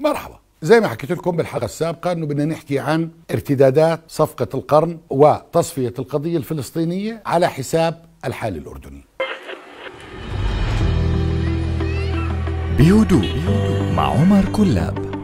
مرحبا زي ما حكيت لكم بالحلقه السابقه انه بدنا نحكي عن ارتدادات صفقه القرن وتصفيه القضيه الفلسطينيه على حساب الحال الاردني. بهدوء مع عمر كلاب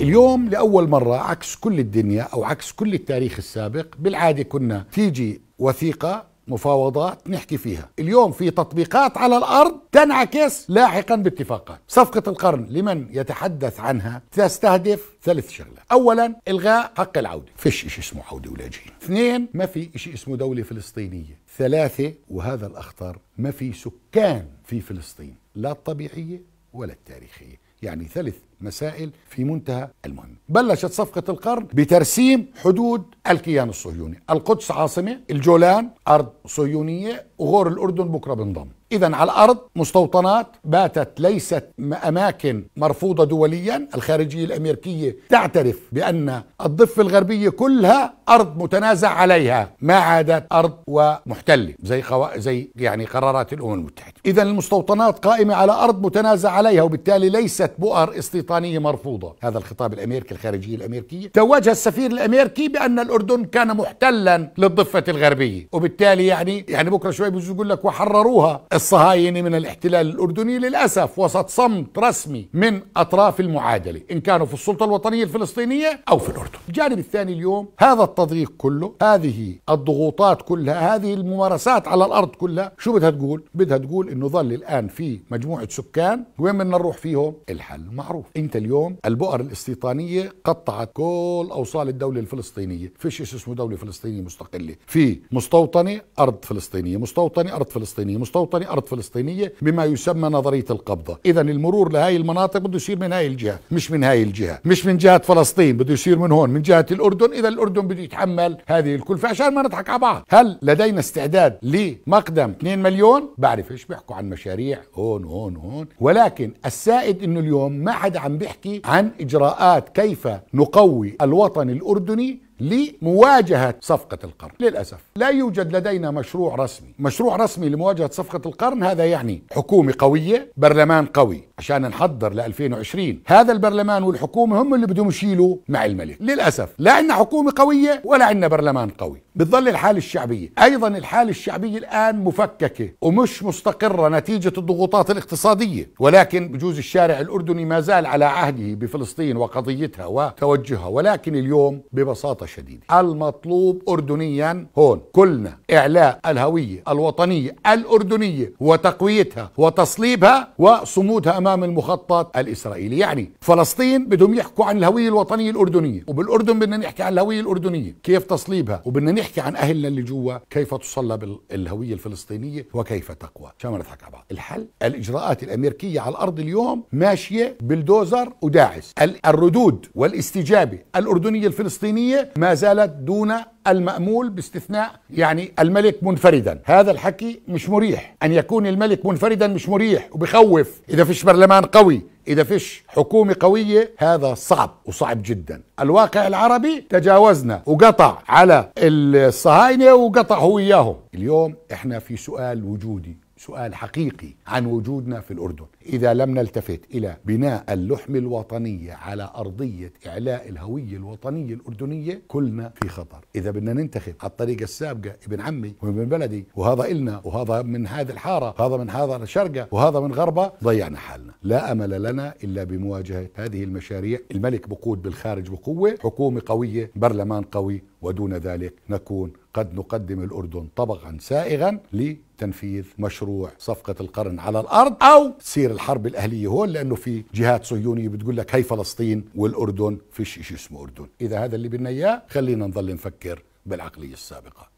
اليوم لأول مرة عكس كل الدنيا أو عكس كل التاريخ السابق بالعادة كنا تيجي وثيقة مفاوضات نحكي فيها اليوم في تطبيقات على الأرض تنعكس لاحقا باتفاقات صفقة القرن لمن يتحدث عنها تستهدف ثلاث شغلات أولا إلغاء حق العودة فيش إشي اسمه عودة ولاجئين اثنين ما في إشي اسمه دولة فلسطينية ثلاثة وهذا الأخطر ما في سكان في فلسطين لا الطبيعية ولا التاريخية يعني ثلاث مسائل في منتهى المهم بلشت صفقة القرن بترسيم حدود الكيان الصهيوني القدس عاصمة الجولان أرض صهيونية وغور الأردن بكرة بنضم إذا على الأرض مستوطنات باتت ليست أماكن مرفوضة دوليا الخارجية الأمريكية تعترف بأن الضفة الغربية كلها أرض متنازع عليها ما عادت أرض ومحتلة زي خوا... زي يعني قرارات الأمم المتحدة إذا المستوطنات قائمة على أرض متنازع عليها وبالتالي ليست بؤر استيطان البريطانيه مرفوضة هذا الخطاب الأمريكي الخارجية الأمريكية توجها السفير الأمريكي بأن الأردن كان محتلا للضفة الغربية وبالتالي يعني يعني بكرة شوي بجوز يقول لك وحرروها الصهاينة من الاحتلال الأردني للأسف وسط صمت رسمي من أطراف المعادلة إن كانوا في السلطة الوطنية الفلسطينية أو في الأردن الجانب الثاني اليوم هذا التضييق كله هذه الضغوطات كلها هذه الممارسات على الأرض كلها شو بدها تقول؟ بدها تقول إنه ظل الآن في مجموعة سكان وين بدنا نروح فيهم؟ الحل معروف انت اليوم البؤر الاستيطانيه قطعت كل اوصال الدوله الفلسطينيه فيش شيء اسمه دوله فلسطينيه مستقله في مستوطنه ارض فلسطينيه مستوطنه ارض فلسطينيه مستوطنه ارض فلسطينيه بما يسمى نظريه القبضه اذا المرور لهي المناطق بده يصير من هاي الجهه مش من هاي الجهه مش من جهه فلسطين بده يصير من هون من جهه الاردن اذا الاردن بده يتحمل هذه الكلفه عشان ما نضحك على بعض هل لدينا استعداد لمقدم 2 مليون بعرف ايش بيحكوا عن مشاريع هون وهون وهون ولكن السائد انه اليوم ما حدا عم بيحكي عن إجراءات كيف نقوي الوطن الأردني لمواجهة صفقة القرن للأسف لا يوجد لدينا مشروع رسمي مشروع رسمي لمواجهة صفقة القرن هذا يعني حكومة قوية برلمان قوي عشان نحضر ل 2020 هذا البرلمان والحكومة هم اللي بدهم يشيلوا مع الملك للأسف لا عندنا حكومة قوية ولا عندنا برلمان قوي بتظل الحالة الشعبية أيضا الحالة الشعبية الآن مفككة ومش مستقرة نتيجة الضغوطات الاقتصادية ولكن بجوز الشارع الأردني ما زال على عهده بفلسطين وقضيتها وتوجهها ولكن اليوم ببساطة ببساطة شديدة المطلوب أردنيا هون كلنا إعلاء الهوية الوطنية الأردنية وتقويتها وتصليبها وصمودها أمام المخطط الإسرائيلي يعني فلسطين بدهم يحكوا عن الهوية الوطنية الأردنية وبالأردن بدنا نحكي عن الهوية الأردنية كيف تصليبها وبدنا نحكي عن أهلنا اللي جوا كيف تصلب الهوية الفلسطينية وكيف تقوى شو ما نضحك على بعض الحل الإجراءات الأمريكية على الأرض اليوم ماشية بالدوزر وداعس الردود والاستجابة الأردنية الفلسطينية ما زالت دون المأمول باستثناء يعني الملك منفردا هذا الحكي مش مريح أن يكون الملك منفردا مش مريح وبخوف إذا فيش برلمان قوي إذا فيش حكومة قوية هذا صعب وصعب جدا الواقع العربي تجاوزنا وقطع على الصهاينة وقطع هو إياهم اليوم إحنا في سؤال وجودي سؤال حقيقي عن وجودنا في الأردن إذا لم نلتفت إلى بناء اللحم الوطنية على أرضية إعلاء الهوية الوطنية الأردنية كلنا في خطر إذا بدنا ننتخب على الطريقة السابقة ابن عمي وابن بلدي وهذا إلنا وهذا من هذه الحارة هذا من هذا الشرقة وهذا من غربة ضيعنا حالنا لا أمل لنا إلا بمواجهة هذه المشاريع الملك بقود بالخارج بقوة حكومة قوية برلمان قوي ودون ذلك نكون قد نقدم الأردن طبقا سائغا ل تنفيذ مشروع صفقة القرن على الأرض أو تصير الحرب الأهلية هون لأنه في جهات صهيونية بتقول لك هي فلسطين والأردن فيش إشي اسمه أردن إذا هذا اللي بدنا إياه خلينا نظل نفكر بالعقلية السابقة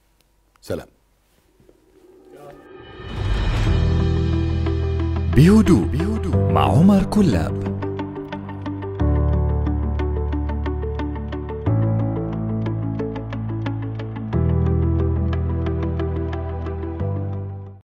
سلام بهدوء مع عمر كلاب